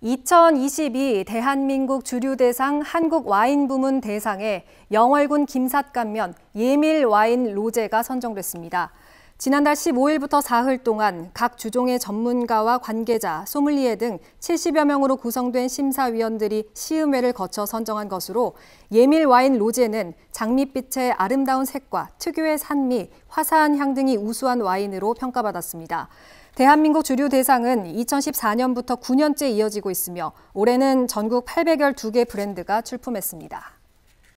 2022 대한민국 주류대상 한국 와인 부문 대상에 영월군 김삿간면 예밀 와인 로제가 선정됐습니다. 지난달 15일부터 사흘 동안 각 주종의 전문가와 관계자, 소믈리에 등 70여 명으로 구성된 심사위원들이 시음회를 거쳐 선정한 것으로 예밀 와인 로제는 장밋빛의 아름다운 색과 특유의 산미, 화사한 향 등이 우수한 와인으로 평가받았습니다. 대한민국 주류 대상은 2014년부터 9년째 이어지고 있으며 올해는 전국 800여 개 브랜드가 출품했습니다.